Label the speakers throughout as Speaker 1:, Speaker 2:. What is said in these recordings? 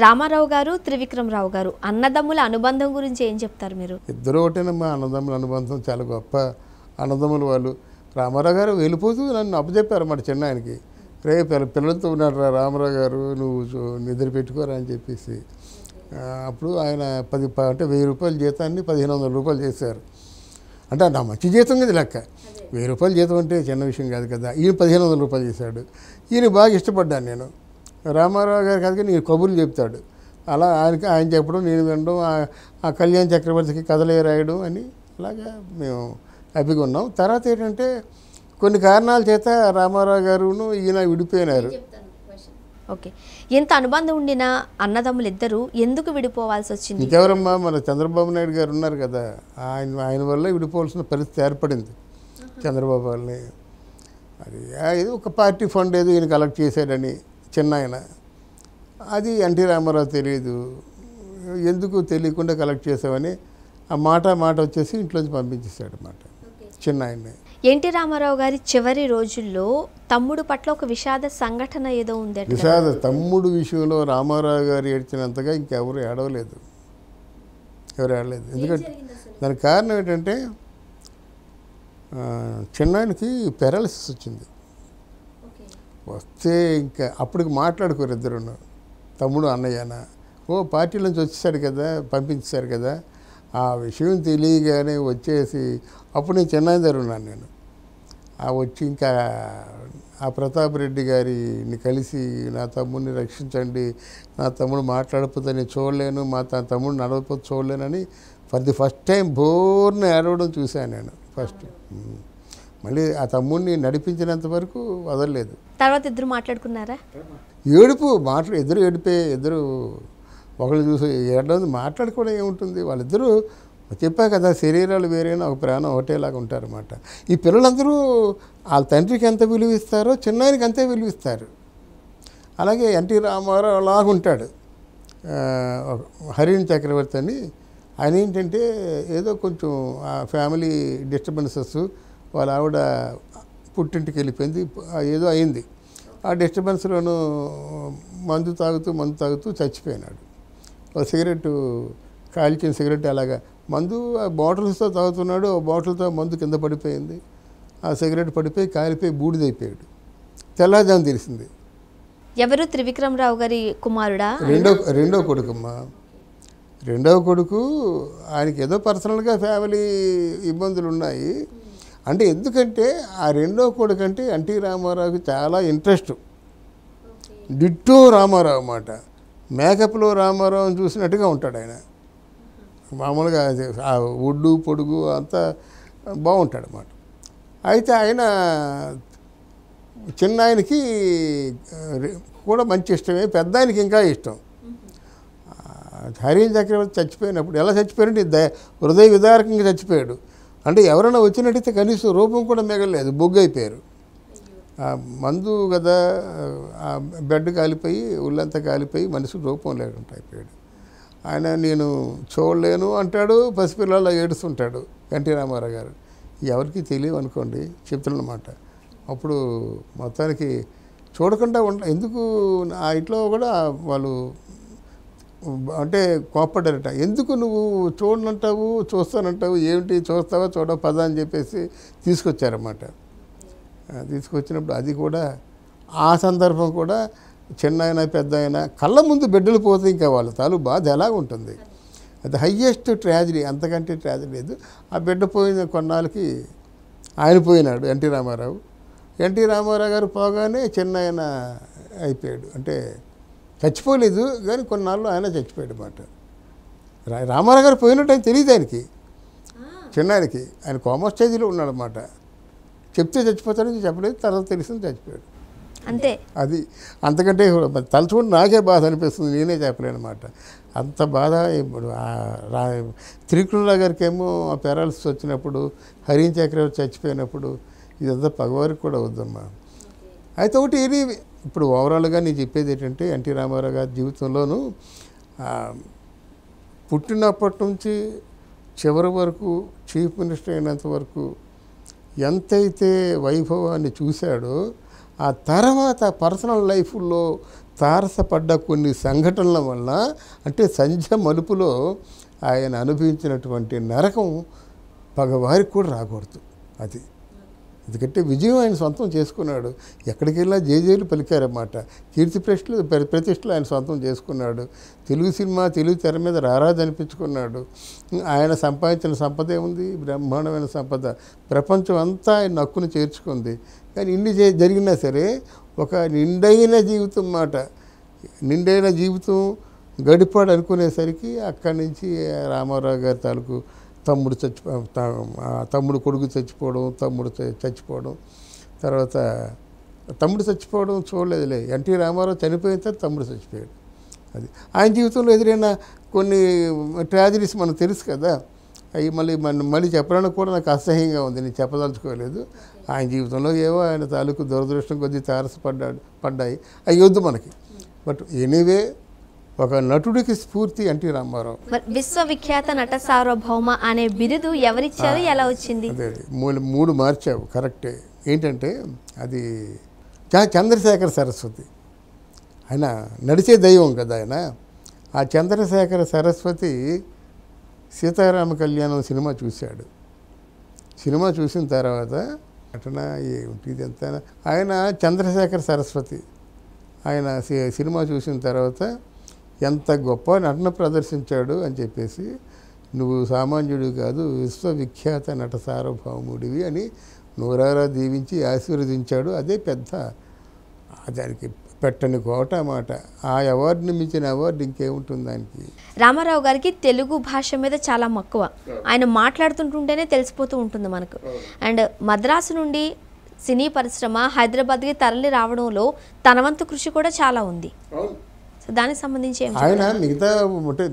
Speaker 1: రామారావు గారు త్రివిక్రమరావు గారు అన్నదమ్ముల అనుబంధం గురించి ఏం చెప్తారు మీరు
Speaker 2: ఇద్దరు ఒకటేనమ్మా అన్నదమ్ముల అనుబంధం చాలా గొప్ప అన్నదమ్ములు వాళ్ళు రామారావు గారు వెళ్ళిపోతూ నన్ను అప్పచెప్పారు అన్నమాట చిన్న ఆయనకి రే పిల్లలతో ఉన్నాడు రా రామారావు గారు నువ్వు నిద్ర పెట్టుకోరా అని చెప్పేసి అప్పుడు ఆయన పది అంటే వెయ్యి రూపాయల జీతాన్ని పదిహేను వందల రూపాయలు చేశారు అంటే నా మంచి జీతం కదా లెక్క వెయ్యి రూపాయలు జీతం అంటే చిన్న విషయం కాదు కదా ఈయన పదిహేను వందల రూపాయలు చేశాడు ఈయన బాగా ఇష్టపడ్డాను నేను రామారావు గారి కథకి నేను కబుర్లు చెప్తాడు అలా ఆయనకి ఆయన చెప్పడం నేను వినడం ఆ కళ్యాణ్ చక్రవర్తికి కథలే రాయడం అని అలాగా మేము హ్యాపీగా ఉన్నాం తర్వాత ఏంటంటే కొన్ని కారణాల చేత రామారావు గారును ఈయన విడిపోయినారు ఓకే
Speaker 1: ఎంత అనుబంధం ఉండినా అన్నదమ్ములు ఇద్దరు ఎందుకు విడిపోవాల్సి వచ్చింది ఇంకెవరమ్మా
Speaker 2: మన చంద్రబాబు నాయుడు గారు ఉన్నారు కదా ఆయన ఆయన వల్ల విడిపోవాల్సిన పరిస్థితి ఏర్పడింది చంద్రబాబు వాళ్ళని అది ఏదో ఒక పార్టీ ఫండ్ ఏదో ఈయన కలెక్ట్ చేశాడని చిన్న ఆయన అది ఎన్టీ రామారావు తెలియదు ఎందుకు తెలియకుండా కలెక్ట్ చేసామని ఆ మాట మాట వచ్చేసి ఇంట్లోంచి పంపించేశాడు అనమాట చిన్న ఆయన్ని
Speaker 1: ఎన్టీ రామారావు గారి చివరి రోజుల్లో తమ్ముడు పట్ల ఒక విషాద సంఘటన ఏదో ఉంది విషాద
Speaker 2: తమ్ముడు విషయంలో రామారావు గారు ఏడ్చినంతగా ఇంకెవరు ఏడవలేదు ఎవరు ఏడలేదు ఎందుకంటే దానికి కారణం ఏంటంటే చిన్నాయనకి పెరాలసిస్ వచ్చింది వస్తే ఇంకా అప్పటికి మాట్లాడుకోరు ఇద్దరును తమ్ముడు అన్నయ్యన ఓ పార్టీ నుంచి వచ్చేసాడు కదా పంపించేశారు కదా ఆ విషయం తెలియగానే వచ్చేసి అప్పుడు నేను చెన్నై దగ్గర ఉన్నాను నేను ఆ వచ్చి ఇంకా ఆ ప్రతాప్ రెడ్డి గారిని కలిసి నా తమ్ముడిని రక్షించండి నా తమ్ముడు మాట్లాడకపోతే నేను చూడలేను మా తన తమ్ముడు నడవకపోతే చూడలేనని ఫర్ ది ఫస్ట్ టైం బోర్ని ఏడవడం చూశాను నేను ఫస్ట్ మళ్ళీ ఆ తమ్ముడిని నడిపించినంత వరకు వదలలేదు
Speaker 1: తర్వాత ఇద్దరు మాట్లాడుకున్నారా
Speaker 2: ఏడుపు మాట్లా ఇద్దరు ఏడిపే ఇద్దరు ఒకళ్ళు చూసి ఏడవది మాట్లాడుకోవడం ఏముంటుంది వాళ్ళిద్దరూ చెప్పా కదా శరీరాలు వేరైనా ఒక ప్రాణం ఒకటేలాగా ఉంటారన్నమాట ఈ పిల్లలందరూ వాళ్ళ తండ్రికి ఎంత విలువిస్తారో చిన్నాయనకి అంతే విలువిస్తారు అలాగే ఎన్టీ రామారావు లాగుంటాడు హరిణ్ చక్రవర్తి అని ఆయన ఏంటంటే ఏదో కొంచెం ఆ ఫ్యామిలీ డిస్టర్బెన్సెస్ వాళ్ళ ఆవిడ పుట్టింటికి వెళ్ళిపోయింది ఏదో అయింది ఆ డిస్టర్బెన్స్లోనూ మందు తాగుతూ మందు తాగుతూ చచ్చిపోయినాడు ఒక సిగరెట్ కాల్చిన సిగరెట్ అలాగా మందు బాటిల్స్తో తాగుతున్నాడు ఆ బాటిల్తో మందు కింద పడిపోయింది ఆ సిగరెట్ పడిపోయి కాలిపోయి బూడిదైపోయాడు తెల్లారుజాము తెలిసింది
Speaker 1: ఎవరు త్రివిక్రమరావు గారి కుమారుడా రెండో
Speaker 2: రెండో కొడుకమ్మా రెండవ కొడుకు ఆయనకి ఏదో పర్సనల్గా ఫ్యామిలీ ఇబ్బందులు ఉన్నాయి అంటే ఎందుకంటే ఆ రెండో కొడుకంటే ఎన్టీ రామారావుకి చాలా ఇంట్రెస్ట్ డిట్టో రామారావు అన్నమాట మేకప్లో రామారావుని చూసినట్టుగా ఉంటాడు ఆయన మామూలుగా ఆ ఒడ్డు పొడుగు అంతా బాగుంటాడు అన్నమాట అయితే ఆయన చిన్న ఆయనకి కూడా మంచి ఇష్టమే పెద్ద ఆయనకి ఇంకా ఇష్టం హరీన్ చక్రవర్తి చచ్చిపోయినప్పుడు ఎలా చచ్చిపోయినట్టు హృదయ విదారకంగా చచ్చిపోయాడు అంటే ఎవరైనా వచ్చినట్టయితే కనీసం రూపం కూడా మిగలేదు బొగ్గు అయిపోయారు మందు కదా ఆ బెడ్ కాలిపోయి ఒళ్ళంతా కాలిపోయి మనిషి రూపం లేకుండా అయిపోయాడు ఆయన నేను చూడలేను అంటాడు పసిపిల్లల ఏడుస్తుంటాడు ఎన్టీ రామారావు గారు ఎవరికి తెలియవు అనుకోండి చెప్తున్నమాట అప్పుడు మొత్తానికి చూడకుండా ఉండ ఎందుకు ఆ ఇంట్లో కూడా వాళ్ళు అంటే కోప్పడారట ఎందుకు నువ్వు చూడనంటావు చూస్తానంటావు ఏమిటి చూస్తావా చూడ పద అని చెప్పేసి తీసుకొచ్చారన్నమాట తీసుకొచ్చినప్పుడు అది కూడా ఆ సందర్భం కూడా చిన్న అయినా పెద్ద అయినా కళ్ళ ముందు బిడ్డలు పోతే ఇంకా వాళ్ళ తాలు బాధ ఎలా ఉంటుంది అది హయ్యెస్ట్ ట్రాజడీ అంతకంటే ట్రాజడీ లేదు ఆ బిడ్డ పోయిన కొన్నాళ్ళకి ఆయన పోయినాడు ఎన్టీ రామారావు ఎన్టీ రామారావు గారు పోగానే చిన్న అయిపోయాడు అంటే చచ్చిపోలేదు కానీ కొన్నాళ్ళు ఆయన చచ్చిపోయాడు అనమాట రామారావు గారు పోయినట్టు ఆయన తెలియదు ఆయనకి చిన్నాయనకి ఆయన కామర్స్ స్టేజ్లో ఉన్నాడనమాట చెప్తే చచ్చిపోతాడని చెప్పలేదు తర్వాత తెలిసింది చచ్చిపోయాడు అంతే అది అంతకంటే తలుచుకుంటే నాకే బాధ అనిపిస్తుంది నేనే చెప్పలేను అనమాట అంత బాధ త్రికృష్ణరావు గారికి ఏమో ఆ పెరాలిసిస్ వచ్చినప్పుడు హరిన్ చక్రవర్తి చచ్చిపోయినప్పుడు ఇదంతా పగవారికి కూడా వద్దమ్మా అయితే ఒకటి ఇప్పుడు ఓవరాల్గా నేను చెప్పేది ఏంటంటే ఎన్టీ రామారావు గారి జీవితంలోనూ పుట్టినప్పటి నుంచి చివరి వరకు చీఫ్ మినిస్టర్ అయినంత వరకు ఎంతైతే వైభవాన్ని చూశాడో ఆ తర్వాత పర్సనల్ లైఫ్లో తారసపడ్డ కొన్ని సంఘటనల వల్ల అంటే సంధ్య మలుపులో ఆయన అనుభవించినటువంటి నరకం పగవారికి కూడా రాకూడదు అది ఎందుకంటే విజయం ఆయన సొంతం చేసుకున్నాడు ఎక్కడికి వెళ్ళినా జేజేలు పలికారన్నమాట కీర్తి ప్రశ్నలు ప్రతిష్టలు ఆయన సొంతం చేసుకున్నాడు తెలుగు సినిమా తెలుగు తెర మీద రారాజనిపించుకున్నాడు ఆయన సంపాదించిన సంపద ఏముంది బ్రహ్మాండమైన సంపద ప్రపంచం అంతా ఆయన నక్కును చేర్చుకుంది కానీ ఇన్ని జరిగినా సరే ఒక నిండైన జీవితం మాట నిండైన జీవితం గడిపాడు అనుకునేసరికి అక్కడి నుంచి రామారావు గారి తాలూకు తమ్ముడు చచ్చిపో తమ్ముడు కొడుకు చచ్చిపోవడం తమ్ముడు చచ్చిపోవడం తర్వాత తమ్ముడు చచ్చిపోవడం చూడలేదులే ఎన్టీ రామారావు చనిపోయిన తర్వాత తమ్ముడు చచ్చిపోయాడు అది ఆయన జీవితంలో ఎదురైన కొన్ని ట్రాజడీస్ మనకు తెలుసు కదా అవి మళ్ళీ మన మళ్ళీ చెప్పడానికి కూడా నాకు అసహ్యంగా ఉంది నేను చెప్పదలుచుకోలేదు ఆయన జీవితంలో ఏవో ఆయన తాలూకు దురదృష్టం కొద్దిగా తారసపడ్డాడు పడ్డాయి అవి వద్దు మనకి బట్ ఎనీవే ఒక నటుడికి స్ఫూర్తి ఎన్టీ రామారావు
Speaker 1: విశ్వవిఖ్యాత నట సార్వభౌమ అనే బిరుదు ఎవరిచ్చారు ఎలా వచ్చింది
Speaker 2: మూడు మూడు మార్చావు కరెక్టే ఏంటంటే అది చంద్రశేఖర్ సరస్వతి ఆయన నడిచే దైవం కదా ఆయన ఆ చంద్రశేఖర సరస్వతి సీతారామ కళ్యాణం సినిమా చూశాడు సినిమా చూసిన తర్వాత నటన ఏమిటి ఎంత ఆయన చంద్రశేఖర్ సరస్వతి ఆయన సినిమా చూసిన తర్వాత ఎంత గొప్ప నటన ప్రదర్శించాడు అని చెప్పేసి నువ్వు సామాన్యుడు కాదు విశ్వవిఖ్యాత నట సార్వభౌముడివి అని నూరారా దీవించి ఆశీర్వదించాడు అదే పెద్ద దానికి పెట్టని కోట మాట ఆ అవార్డుని మించిన అవార్డు ఇంకేముంటుంది దానికి
Speaker 1: రామారావు గారికి తెలుగు భాష మీద చాలా మక్కువ ఆయన మాట్లాడుతుంటుంటేనే తెలిసిపోతూ ఉంటుంది మనకు అండ్ మద్రాసు నుండి సినీ పరిశ్రమ హైదరాబాద్కి తరలి రావడంలో తన వంతు కృషి కూడా చాలా ఉంది సో దానికి సంబంధించి ఆయన మిగతా
Speaker 2: అంటే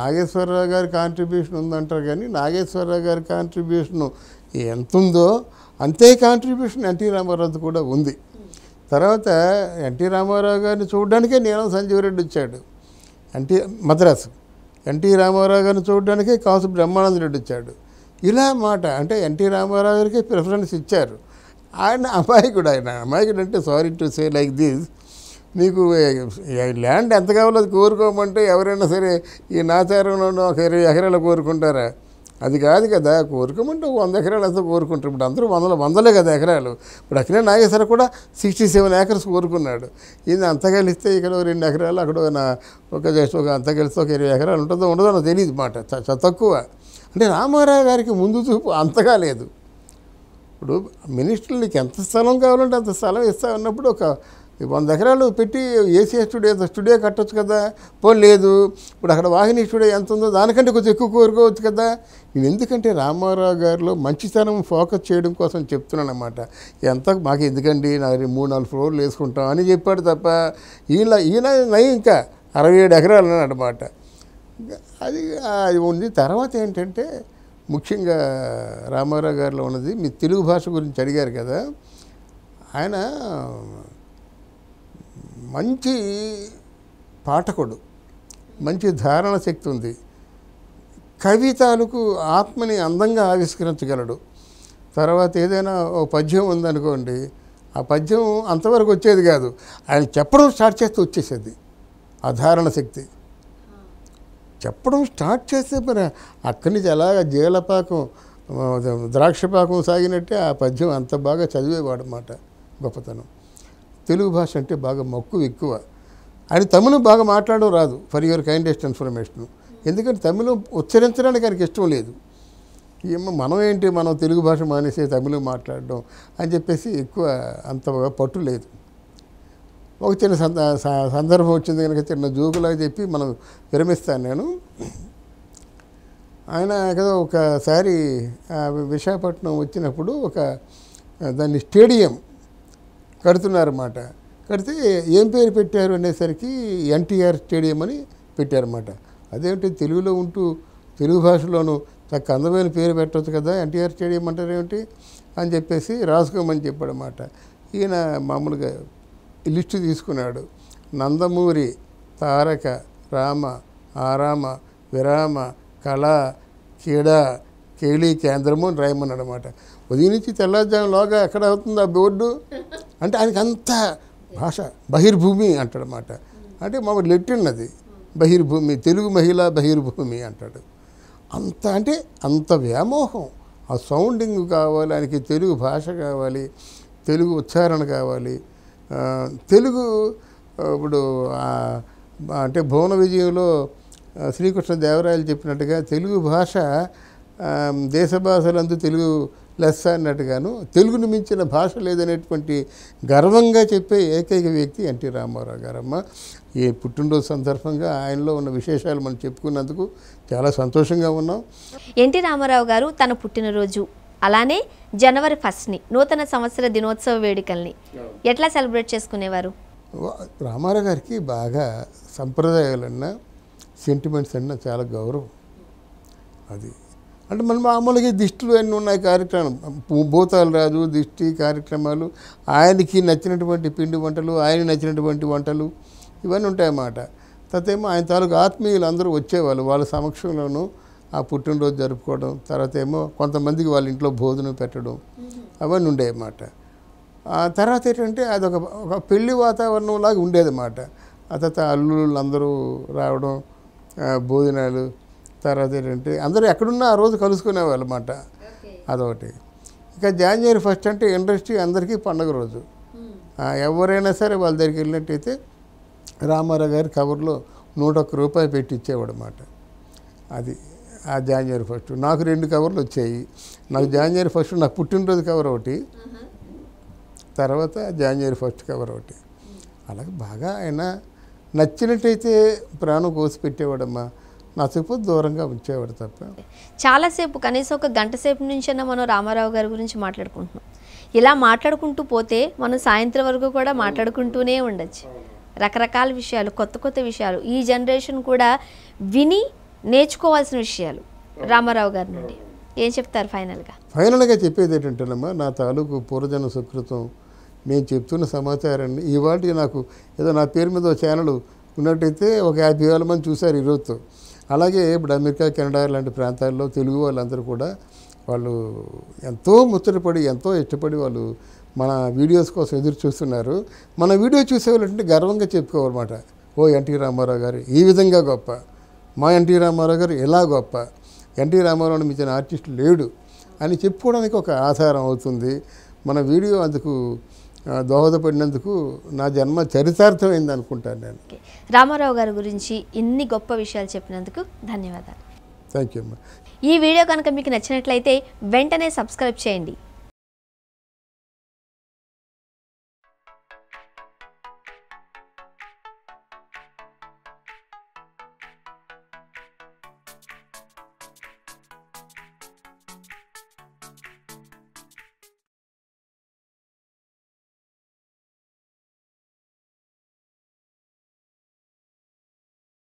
Speaker 2: నాగేశ్వరరావు గారి కాంట్రిబ్యూషన్ ఉందంటారు కానీ నాగేశ్వరరావు గారి కాంట్రిబ్యూషన్ ఎంత ఉందో అంతే కాంట్రిబ్యూషన్ ఎన్టీ రామారావు కూడా ఉంది తర్వాత ఎన్టీ రామారావు గారిని చూడడానికే నీలం సంజీవ్ రెడ్డి వచ్చాడు ఎన్టీ మద్రాసు ఎన్టీ రామారావు గారిని చూడడానికే కాసు బ్రహ్మానంద రెడ్డి వచ్చాడు ఇలా మాట అంటే ఎన్టీ రామారావు గారికి ప్రిఫరెన్స్ ఇచ్చారు ఆయన అమాయకుడు ఆయన అమాయకుడు అంటే sorry to say like this మీకు ల్యాండ్ ఎంత కావాలో అది కోరుకోమంటే ఎవరైనా సరే ఈ నాచారంలో ఒక ఇరవై ఎకరాలు కోరుకుంటారా అది కాదు కదా కోరుకోమంటే వంద ఎకరాలు అంతా కోరుకుంటారు ఇప్పుడు అందరూ వందల వందలే కదా ఎకరాలు ఇప్పుడు అక్కడ నాగేశ్వర కూడా సిక్స్టీ సెవెన్ ఏకర్స్ కోరుకున్నాడు ఇది అంత కలిస్తే ఇక్కడ రెండు ఎకరాలు అక్కడ నా ఒక జస్ట్ ఒక అంత కలిస్తే ఒక ఇరవై ఎకరాలు ఉంటుందో ఉండదో నాకు తెలియదు మాట తక్కువ అంటే రామారావు గారికి ముందు చూపు అంతగా లేదు ఇప్పుడు మినిస్టర్లకి ఎంత స్థలం కావాలంటే అంత స్థలం ఇస్తా ఉన్నప్పుడు ఒక వంద ఎకరాలు పెట్టి ఏసీ స్టూడియో స్టూడియో కట్టొచ్చు కదా పోనీ లేదు ఇప్పుడు అక్కడ వాహిని స్టూడియో ఎంత ఉందో దానికంటే కొంచెం ఎక్కువ కోరుకోవచ్చు కదా నేను ఎందుకంటే రామారావు గారిలో మంచితనం ఫోకస్ చేయడం కోసం చెప్తున్నాను అనమాట ఎంత మాకు ఎందుకండి నా మూడు నాలుగు ఫ్లోర్లు వేసుకుంటాం అని చెప్పాడు తప్ప ఈయన ఈయన నయం ఇంకా అరవై ఏడు ఎకరాలు అనమాట అది అది ఉంది తర్వాత ఏంటంటే ముఖ్యంగా రామారావు గారిలో ఉన్నది మీ తెలుగు భాష గురించి అడిగారు కదా ఆయన మంచి పాఠకుడు మంచి ధారణ శక్తి ఉంది కవి తాలూకు ఆత్మని అందంగా ఆవిష్కరించగలడు తర్వాత ఏదైనా ఓ పద్యం ఉందనుకోండి ఆ పద్యం అంతవరకు వచ్చేది కాదు ఆయన చెప్పడం స్టార్ట్ చేస్తే వచ్చేసేది ఆ ధారణ శక్తి చెప్పడం స్టార్ట్ చేస్తే మరి అక్కడి నుంచి ఎలాగ జీలపాకం ద్రాక్షపాకం సాగినట్టే ఆ పద్యం అంత బాగా చదివేవాడు అన్నమాట గొప్పతనం తెలుగు భాష అంటే బాగా మక్కువ ఎక్కువ ఆయన తమిళం బాగా మాట్లాడడం రాదు ఫర్ యువర్ కైండెస్ట్ ఇన్ఫర్మేషన్ ఎందుకంటే తమిళం ఉచ్చరించడానికి ఆయనకి ఇష్టం లేదు ఏమో మనం ఏంటి మనం తెలుగు భాష మానేసి తమిళం మాట్లాడడం అని చెప్పేసి ఎక్కువ అంత పట్టు లేదు ఒక చిన్న సందర్భం వచ్చింది కనుక చిన్న జోకులాగా చెప్పి మనం విరమిస్తాను నేను ఆయన కదా ఒకసారి విశాఖపట్నం వచ్చినప్పుడు ఒక దాన్ని స్టేడియం కడుతున్నారన్నమాట కడితే ఏం పేరు పెట్టారు అనేసరికి ఎన్టీఆర్ స్టేడియం అని పెట్టారన్నమాట అదేంటి తెలుగులో ఉంటూ తెలుగు భాషలోనూ చక్క అందమైన పేరు పెట్టవచ్చు కదా ఎన్టీఆర్ స్టేడియం అంటారు ఏమిటి అని చెప్పేసి రాసుకోమని చెప్పాడన్నమాట ఈయన మామూలుగా లిస్టు తీసుకున్నాడు నందమూరి తారక రామ ఆరామ విరామ కళ కీడ కేళీ కేంద్రము అని రాయమన్నాడు అనమాట ఉదయం నుంచి లోగా ఎక్కడ అవుతుంది ఆ బోర్డు అంటే ఆయనకి అంత భాష బహిర్భూమి అంటాడనమాట అంటే మా లెట్టిన్ అది బహిర్భూమి తెలుగు మహిళ బహిర్భూమి అంటాడు అంత అంటే అంత వ్యామోహం ఆ సౌండింగ్ కావాలి ఆయనకి తెలుగు భాష కావాలి తెలుగు ఉచ్చారణ కావాలి తెలుగు ఇప్పుడు అంటే భువన విజయంలో శ్రీకృష్ణ దేవరాయలు చెప్పినట్టుగా తెలుగు భాష దేశ భాషలందు తెలుగు లెస్స అన్నట్టుగాను తెలుగును మించిన భాష లేదనేటువంటి గర్వంగా చెప్పే ఏకైక వ్యక్తి ఎన్టీ రామారావు గారమ్మ ఈ పుట్టినరోజు సందర్భంగా ఆయనలో ఉన్న విశేషాలు మనం చెప్పుకున్నందుకు చాలా సంతోషంగా ఉన్నాం
Speaker 1: ఎన్టీ రామారావు గారు తన పుట్టినరోజు అలానే జనవరి ఫస్ట్ని నూతన సంవత్సర దినోత్సవ వేడుకల్ని ఎట్లా సెలబ్రేట్ చేసుకునేవారు
Speaker 2: రామారావు గారికి బాగా సంప్రదాయాలన్నా సెంటిమెంట్స్ అన్నా చాలా గౌరవం అది అంటే మనం మామూలుగా దిష్టిలు అన్నీ ఉన్నాయి కార్యక్రమం భూతాలు రాదు దిష్టి కార్యక్రమాలు ఆయనకి నచ్చినటువంటి పిండి వంటలు ఆయన నచ్చినటువంటి వంటలు ఇవన్నీ ఉంటాయన్నమాట తర్వాతేమో ఆయన తాలూకు ఆత్మీయులు అందరూ వచ్చేవాళ్ళు వాళ్ళ సమక్షంలోనూ ఆ పుట్టినరోజు జరుపుకోవడం తర్వాత ఏమో కొంతమందికి వాళ్ళ ఇంట్లో భోజనం పెట్టడం అవన్నీ ఉండేవన్నమాట ఆ తర్వాత ఏంటంటే అదొక ఒక పెళ్లి వాతావరణంలాగా ఉండేదన్నమాట ఆ తర్వాత అల్లుళ్ళు అందరూ రావడం భోజనాలు తర్వాత ఏంటంటే అందరూ ఎక్కడున్నా ఆ రోజు కలుసుకునేవాళ్ళు అనమాట అదొకటి ఇంకా జాన్యువరి ఫస్ట్ అంటే ఇండస్ట్రీ అందరికీ పండగ రోజు hmm. ఎవరైనా సరే వాళ్ళ దగ్గరికి వెళ్ళినట్టయితే రామారావు గారి కవర్లో నూట ఒక్క రూపాయి పెట్టి ఇచ్చేవాడు అనమాట అది ఆ జాన్యువరి ఫస్ట్ నాకు రెండు కవర్లు వచ్చాయి నాకు జాన్యువరి ఫస్ట్ నాకు పుట్టినరోజు కవర్ ఒకటి తర్వాత జాన్యువరి ఫస్ట్ కవర్ ఒకటి అలాగే బాగా ఆయన నచ్చినట్టయితే ప్రాణం కోసి పెట్టేవాడమ్మా నచ్చకపోతే దూరంగా ఉంచేవాడు తప్ప
Speaker 1: చాలాసేపు కనీసం ఒక గంట సేపు నుంచైనా మనం రామారావు గారి గురించి మాట్లాడుకుంటున్నాం ఇలా మాట్లాడుకుంటూ పోతే మనం సాయంత్రం వరకు కూడా మాట్లాడుకుంటూనే ఉండొచ్చు రకరకాల విషయాలు కొత్త కొత్త విషయాలు ఈ జనరేషన్ కూడా విని నేర్చుకోవాల్సిన విషయాలు రామారావు గారి నుండి ఏం చెప్తారు ఫైనల్గా
Speaker 2: ఫైనల్గా చెప్పేది ఏంటంటేనమ్మా నా తాలూకు పూర్వజన సుకృతం నేను చెప్తున్న సమాచారాన్ని ఇవాళ నాకు ఏదో నా పేరు మీద ఛానల్ ఉన్నట్టయితే ఒక యాభై వేల మంది చూశారు ఈరోజుతో అలాగే ఇప్పుడు అమెరికా కెనడా లాంటి ప్రాంతాల్లో తెలుగు వాళ్ళందరూ కూడా వాళ్ళు ఎంతో ముచ్చటపడి ఎంతో ఇష్టపడి వాళ్ళు మన వీడియోస్ కోసం ఎదురు చూస్తున్నారు మన వీడియో చూసే వాళ్ళంటే గర్వంగా చెప్పుకోవాలన్నమాట ఓ ఎన్టీ రామారావు గారు ఈ విధంగా గొప్ప మా ఎన్టీ రామారావు గారు ఎలా గొప్ప ఎన్టీ రామారావుని మించిన ఆర్టిస్ట్ లేడు అని చెప్పుకోవడానికి ఒక ఆధారం అవుతుంది మన వీడియో అందుకు దోహదపడినందుకు నా జన్మ చరితార్థమైంది అనుకుంటాను నేను
Speaker 1: రామారావు గారి గురించి ఇన్ని గొప్ప విషయాలు చెప్పినందుకు ధన్యవాదాలు థ్యాంక్ యూ అమ్మా ఈ వీడియో కనుక మీకు నచ్చినట్లయితే వెంటనే సబ్స్క్రైబ్ చేయండి